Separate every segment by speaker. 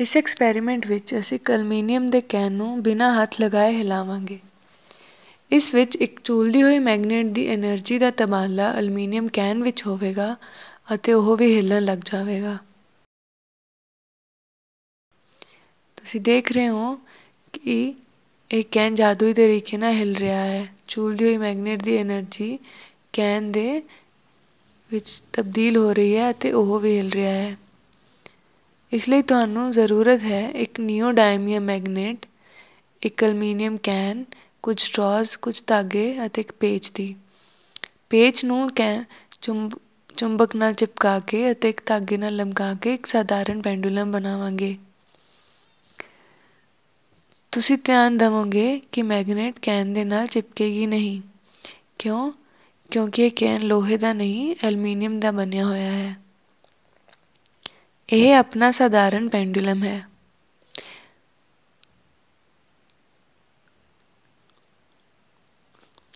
Speaker 1: ਇਸ ਐਕਸਪੈਰੀਮੈਂਟ ਵਿੱਚ ਅਸੀਂ ਕਲਮੀਨੀਅਮ ਦੇ ਕੈਨ ਨੂੰ ਬਿਨਾਂ ਹੱਥ ਲਗਾਏ ਹਿਲਾਵਾਂਗੇ ਇਸ ਵਿੱਚ ਇੱਕ ਚੂਲਦੀ ਹੋਈ ਮੈਗਨੇਟ ਦੀ એનર્ਜੀ ਦਾ ਤਬਾਦਲਾ ਅਲਮੀਨੀਅਮ ਕੈਨ ਵਿੱਚ ਹੋਵੇਗਾ ਅਤੇ ਉਹ ਵੀ ਹਿੱਲਣ ਲੱਗ ਜਾਵੇਗਾ ਤੁਸੀਂ ਦੇਖ ਰਹੇ ਹੋ ਕਿ ਇਹ ਕੈਨ ਜਾਦੂਈ ਤਰੀਕੇ ਨਾਲ ਹਿੱਲ ਰਿਹਾ ਹੈ ਚੂਲਦੀ ਹੋਈ ਮੈਗਨੇਟ ਦੀ એનર્ਜੀ ਕੈਨ ਦੇ ਵਿੱਚ ਤਬਦੀਲ ਹੋ ਰਹੀ ਹੈ ਅਤੇ ਉਹ ਵੀ ਹਿੱਲ ਰਿਹਾ ਹੈ ਇਸ ਲਈ ਤੁਹਾਨੂੰ ਜ਼ਰੂਰਤ ਹੈ ਇੱਕ ਨਿਓਡਾਇਮੀਅਮ ਮੈਗਨੇਟ ਇੱਕ ਅਲਮੀਨੀਅਮ ਕੈਨ ਕੁਝ ਸਟ੍ਰੋਸ ਕੁਝ ਧਾਗੇ ਅਤੇ ਇੱਕ ਪੇਚ ਦੀ ਪੇਚ ਨੂੰ ਕੈ ਚੁੰਬ ਚੁੰਬਕ ਨਾਲ ਚਿਪਕਾ ਕੇ ਅਤੇ ਇੱਕ ਧਾਗੇ ਨਾਲ ਲਮਕਾ ਕੇ ਇੱਕ ਸਾਧਾਰਨ ਪੈਂਡੂਲਮ ਬਣਾਵਾਂਗੇ ਤੁਸੀਂ ਧਿਆਨ ਦਵੋਗੇ ਕਿ ਮੈਗਨੇਟ ਕੈਨ ਦੇ ਨਾਲ ਚਿਪਕੇਗੀ ਨਹੀਂ ਕਿਉਂ ਕਿਉਂਕਿ ਇਹ ਕੈਨ ਲੋਹੇ ਦਾ ਨਹੀਂ ਐਲੂਮੀਨੀਅਮ ਦਾ ਬਣਿਆ ਹੋਇਆ ਹੈ ਇਹ ਆਪਣਾ ਸਧਾਰਨ ਪੈਂਡੂਲਮ ਹੈ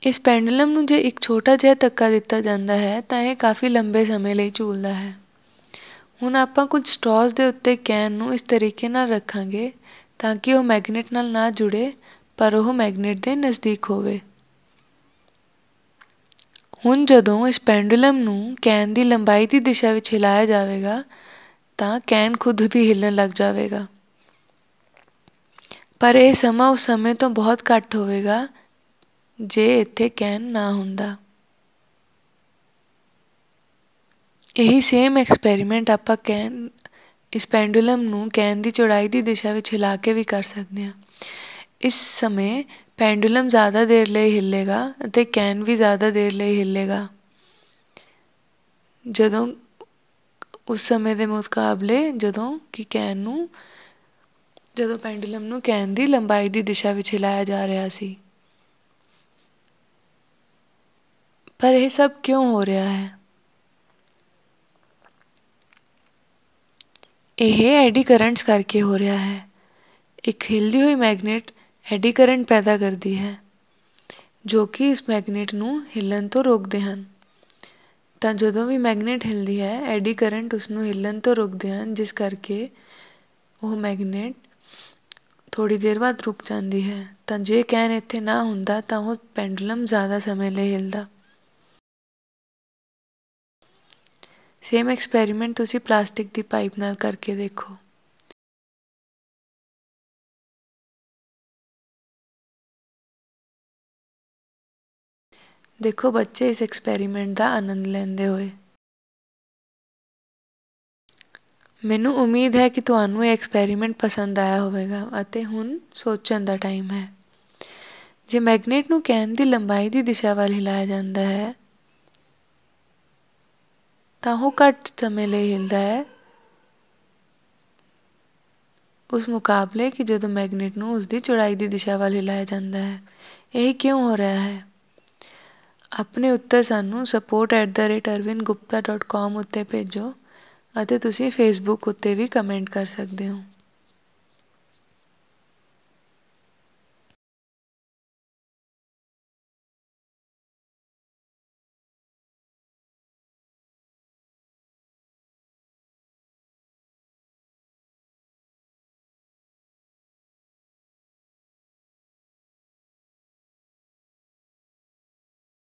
Speaker 1: ਇਸ ਪੈਂਡੂਲਮ ਨੂੰ ਜੇ ਇੱਕ ਛੋਟਾ ਜਿਹਾ ਧੱਕਾ ਦਿੱਤਾ ਜਾਂਦਾ ਹੈ ਤਾਂ ਇਹ ਕਾਫੀ ਲੰਬੇ ਸਮੇਂ ਲਈ ਝੂਲਦਾ ਹੈ ਹੁਣ ਆਪਾਂ ਕੁਝ ਸਟ੍ਰੋਸ ਦੇ ਉੱਤੇ ਕੈਨ ਨੂੰ ਇਸ ਤਰੀਕੇ ਨਾਲ ਰੱਖਾਂਗੇ ਤਾਂ ਕਿ ਉਹ ਮੈਗਨੇਟ ਨਾਲ ਨਾ ਜੁੜੇ ਪਰ ਉਹ ਮੈਗਨੇਟ ਦੇ ਨਜ਼ਦੀਕ ਹੋਵੇ ਹੁਣ ਜਦੋਂ ਇਸ ਪੈਂਡੂਲਮ ਨੂੰ ਕੈਨ ਦੀ ਲੰਬਾਈ ਦੀ ਦਿਸ਼ਾ ਵਿੱਚ ਹਿਲਾਇਆ ਜਾਵੇਗਾ ਤਾਂ ਕੈਨ ਖੁਦ ਵੀ ਹਿੱਲਣ ਲੱਗ ਜਾਵੇਗਾ ਪਰ ਇਹ ਸਮਾਂ ਉਸ ਸਮੇਂ ਤੋਂ ਬਹੁਤ ਘੱਟ ਹੋਵੇਗਾ ਜੇ ਇੱਥੇ ਕੈਨ ਨਾ ਹੁੰਦਾ ਇਹੀ ਸੇਮ ਐਕਸਪੈਰੀਮੈਂਟ ਆਪਾਂ ਕੈਨ ਇਸ ਪੈਂਡੂਲਮ ਨੂੰ ਕੈਨ ਦੀ ਚੌੜਾਈ ਦੀ ਦਿਸ਼ਾ ਵਿੱਚ ਹਿਲਾ ਕੇ ਵੀ ਕਰ ਸਕਦੇ ਹਾਂ ਇਸ ਸਮੇਂ ਪੈਂਡੂਲਮ ਜ਼ਿਆਦਾ ਦੇਰ ਲਈ ਹਿੱਲੇਗਾ ਅਤੇ ਕੈਨ ਵੀ ਜ਼ਿਆਦਾ ਦੇਰ ਲਈ ਹਿੱਲੇਗਾ ਜਦੋਂ ਉਸ ਸਮੇਂ ਦੇ ਮੁਕਾਬਲੇ ਜਦੋਂ ਕਿ ਕੈਨ ਨੂੰ ਜਦੋਂ ਪੈਂਡੂਲਮ ਨੂੰ ਕੈਨ ਦੀ ਲੰਬਾਈ ਦੀ ਦਿਸ਼ਾ ਵਿੱਚ ਹਿਲਾਇਆ ਜਾ ਰਿਹਾ ਸੀ ਪਰ ਇਹ ਸਭ ਕਿਉਂ ਹੋ ਰਿਹਾ ਹੈ ਇਹ ਐਡੀ ਕਰੰਟਸ ਕਰਕੇ ਹੋ ਰਿਹਾ ਹੈ ਇੱਕ ਹਿਲਦੀ ਹੋਈ ਮੈਗਨੇਟ ਐਡੀ ਕਰੰਟ ਪੈਦਾ ਕਰਦੀ ਹੈ ਜੋ ਕਿ ਇਸ ਮੈਗਨੇਟ ਨੂੰ ਹਿਲਣ ਤੋਂ ਰੋਕਦੇ ਹਨ ਤਾਂ ਜਦੋਂ ਵੀ ਮੈਗਨੇਟ ਹਿਲਦੀ ਹੈ ਐਡੀ ਕਰੰਟ ਉਸਨੂੰ ਹਿੱਲਣ ਤੋਂ ਰੋਕਦੇ ਹਨ ਜਿਸ ਕਰਕੇ ਉਹ ਮੈਗਨੇਟ ਥੋੜੀ ਦੇਰ ਬਾਅਦ ਰੁਕ ਜਾਂਦੀ ਹੈ ਤਾਂ ਜੇ ਕੈਨ ਇੱਥੇ ਨਾ ਹੁੰਦਾ ਤਾਂ ਉਹ ਪੈਂਡੂਲਮ ਜ਼ਿਆਦਾ ਸਮੇਂ ਲਈ ਹਿਲਦਾ ਸੇਮ ਐਕਸਪੈਰੀਮੈਂਟ ਤੁਸੀਂ ਪਲਾਸਟਿਕ ਦੀ ਪਾਈਪ ਨਾਲ ਕਰਕੇ ਦੇਖੋ ਦੇਖੋ ਬੱਚੇ ਇਸ ਐਕਸਪੈਰੀਮੈਂਟ ਦਾ ਆਨੰਦ ਲੈਂਦੇ ਹੋਏ ਮੈਨੂੰ ਉਮੀਦ ਹੈ ਕਿ ਤੁਹਾਨੂੰ ਇਹ ਐਕਸਪੈਰੀਮੈਂਟ ਪਸੰਦ ਆਇਆ ਹੋਵੇਗਾ ਅਤੇ ਹੁਣ ਸੋਚਣ ਦਾ ਟਾਈਮ ਹੈ ਜੇ ਮੈਗਨੇਟ ਨੂੰ ਕੈਨ ਦੀ ਲੰਬਾਈ ਦੀ ਦਿਸ਼ਾ ਵੱਲ ਹਿਲਾਇਆ ਜਾਂਦਾ ਹੈ ਤਾਂ ਉਹ ਘੱਟ ਸਮੇਂ ਲਈ ਹਿਲਦਾ ਹੈ ਉਸ ਮੁਕਾਬਲੇ ਕਿ ਜਦੋਂ ਮੈਗਨੇਟ ਨੂੰ ਉਸ ਦੀ ਚੌੜਾਈ ਦੀ ਦਿਸ਼ਾ ਵੱਲ ਹਿਲਾਇਆ ਜਾਂਦਾ ਹੈ ਇਹ ਕਿਉਂ ਹੋ ਰਿਹਾ ਹੈ ਆਪਣੇ ਉੱਤਰ ਸਾਨੂੰ support@arvindgupta.com ਉੱਤੇ ਭੇਜੋ ਅਤੇ ਤੁਸੀਂ ਫੇਸਬੁੱਕ ਉੱਤੇ ਵੀ ਕਮੈਂਟ ਕਰ ਸਕਦੇ ਹੋ